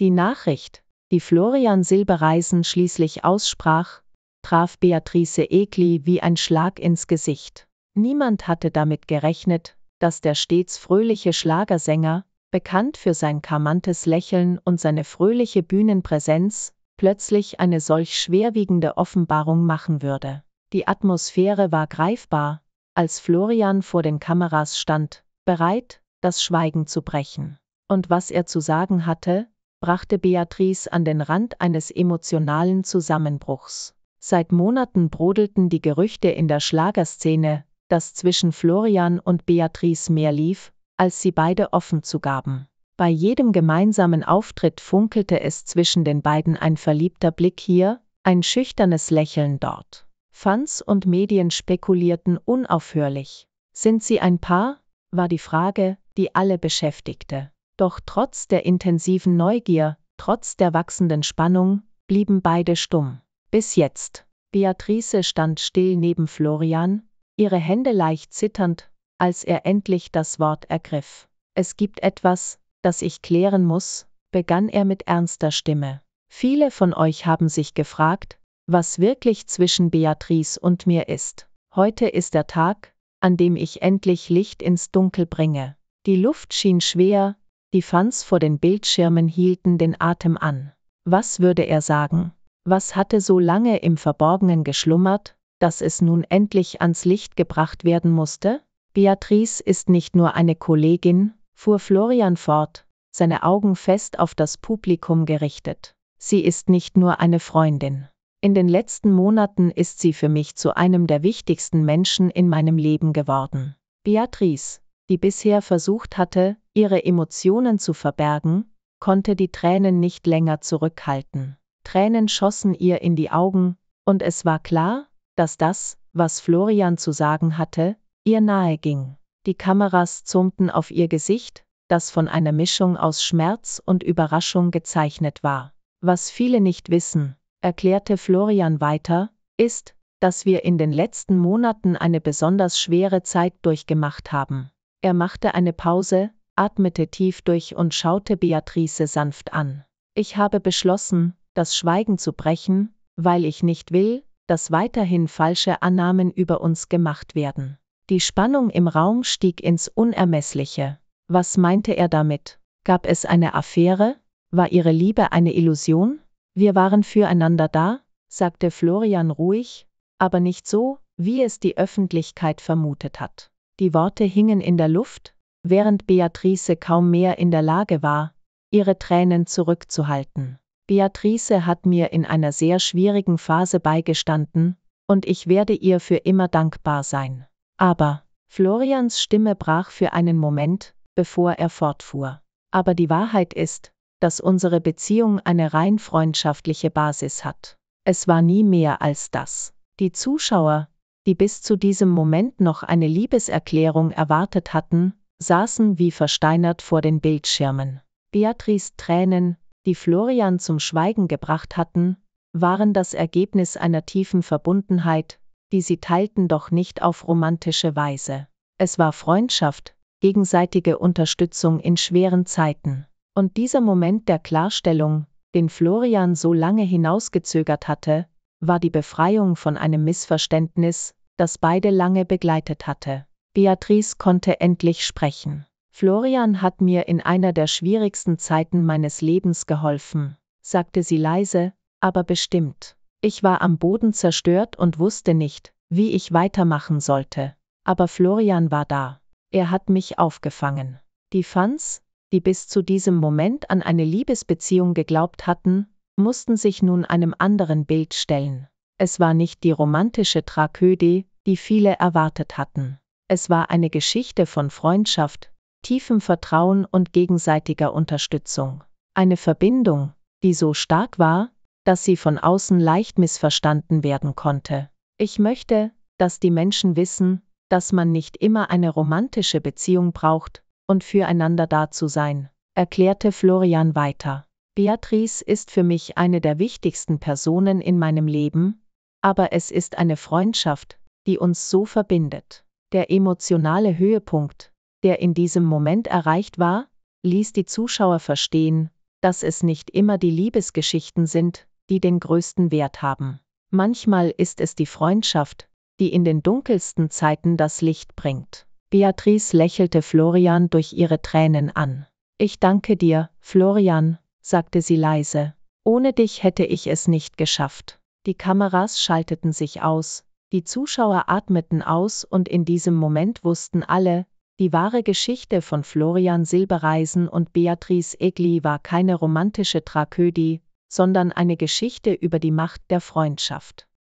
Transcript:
Die Nachricht, die Florian Silbereisen schließlich aussprach, traf Beatrice Egli wie ein Schlag ins Gesicht. Niemand hatte damit gerechnet, dass der stets fröhliche Schlagersänger, bekannt für sein charmantes Lächeln und seine fröhliche Bühnenpräsenz, plötzlich eine solch schwerwiegende Offenbarung machen würde. Die Atmosphäre war greifbar, als Florian vor den Kameras stand, bereit, das Schweigen zu brechen. Und was er zu sagen hatte, brachte Beatrice an den Rand eines emotionalen Zusammenbruchs. Seit Monaten brodelten die Gerüchte in der Schlagerszene, dass zwischen Florian und Beatrice mehr lief, als sie beide offen zugaben. Bei jedem gemeinsamen Auftritt funkelte es zwischen den beiden ein verliebter Blick hier, ein schüchternes Lächeln dort. Fans und Medien spekulierten unaufhörlich. Sind sie ein Paar? war die Frage, die alle beschäftigte. Doch trotz der intensiven Neugier, trotz der wachsenden Spannung, blieben beide stumm. Bis jetzt. Beatrice stand still neben Florian, ihre Hände leicht zitternd, als er endlich das Wort ergriff. Es gibt etwas, das ich klären muss, begann er mit ernster Stimme. Viele von euch haben sich gefragt, was wirklich zwischen Beatrice und mir ist. Heute ist der Tag, an dem ich endlich Licht ins Dunkel bringe. Die Luft schien schwer, die Fans vor den Bildschirmen hielten den Atem an. Was würde er sagen? Was hatte so lange im Verborgenen geschlummert, dass es nun endlich ans Licht gebracht werden musste? Beatrice ist nicht nur eine Kollegin, fuhr Florian fort, seine Augen fest auf das Publikum gerichtet. Sie ist nicht nur eine Freundin. In den letzten Monaten ist sie für mich zu einem der wichtigsten Menschen in meinem Leben geworden. Beatrice, die bisher versucht hatte, ihre Emotionen zu verbergen, konnte die Tränen nicht länger zurückhalten. Tränen schossen ihr in die Augen, und es war klar, dass das, was Florian zu sagen hatte, ihr nahe ging. Die Kameras zoomten auf ihr Gesicht, das von einer Mischung aus Schmerz und Überraschung gezeichnet war. Was viele nicht wissen, erklärte Florian weiter, ist, dass wir in den letzten Monaten eine besonders schwere Zeit durchgemacht haben. Er machte eine Pause, atmete tief durch und schaute Beatrice sanft an. Ich habe beschlossen, das Schweigen zu brechen, weil ich nicht will, dass weiterhin falsche Annahmen über uns gemacht werden. Die Spannung im Raum stieg ins Unermessliche. Was meinte er damit? Gab es eine Affäre? War ihre Liebe eine Illusion? Wir waren füreinander da, sagte Florian ruhig, aber nicht so, wie es die Öffentlichkeit vermutet hat. Die Worte hingen in der Luft, während Beatrice kaum mehr in der Lage war, ihre Tränen zurückzuhalten. Beatrice hat mir in einer sehr schwierigen Phase beigestanden, und ich werde ihr für immer dankbar sein. Aber, Florians Stimme brach für einen Moment, bevor er fortfuhr. Aber die Wahrheit ist, dass unsere Beziehung eine rein freundschaftliche Basis hat. Es war nie mehr als das. Die Zuschauer, die bis zu diesem Moment noch eine Liebeserklärung erwartet hatten, saßen wie versteinert vor den Bildschirmen. Beatrice Tränen, die Florian zum Schweigen gebracht hatten, waren das Ergebnis einer tiefen Verbundenheit, die sie teilten doch nicht auf romantische Weise. Es war Freundschaft, gegenseitige Unterstützung in schweren Zeiten. Und dieser Moment der Klarstellung, den Florian so lange hinausgezögert hatte, war die Befreiung von einem Missverständnis, das beide lange begleitet hatte. Beatrice konnte endlich sprechen. Florian hat mir in einer der schwierigsten Zeiten meines Lebens geholfen, sagte sie leise, aber bestimmt. Ich war am Boden zerstört und wusste nicht, wie ich weitermachen sollte. Aber Florian war da. Er hat mich aufgefangen. Die Fans, die bis zu diesem Moment an eine Liebesbeziehung geglaubt hatten, mussten sich nun einem anderen Bild stellen. Es war nicht die romantische Tragödie, die viele erwartet hatten. Es war eine Geschichte von Freundschaft, tiefem Vertrauen und gegenseitiger Unterstützung. Eine Verbindung, die so stark war, dass sie von außen leicht missverstanden werden konnte. Ich möchte, dass die Menschen wissen, dass man nicht immer eine romantische Beziehung braucht, und füreinander da zu sein, erklärte Florian weiter. Beatrice ist für mich eine der wichtigsten Personen in meinem Leben, aber es ist eine Freundschaft, die uns so verbindet. Der emotionale Höhepunkt, der in diesem Moment erreicht war, ließ die Zuschauer verstehen, dass es nicht immer die Liebesgeschichten sind, die den größten Wert haben. Manchmal ist es die Freundschaft, die in den dunkelsten Zeiten das Licht bringt. Beatrice lächelte Florian durch ihre Tränen an. Ich danke dir, Florian, sagte sie leise. Ohne dich hätte ich es nicht geschafft. Die Kameras schalteten sich aus, die Zuschauer atmeten aus und in diesem Moment wussten alle, die wahre Geschichte von Florian Silbereisen und Beatrice Egli war keine romantische Tragödie, sondern eine Geschichte über die Macht der Freundschaft.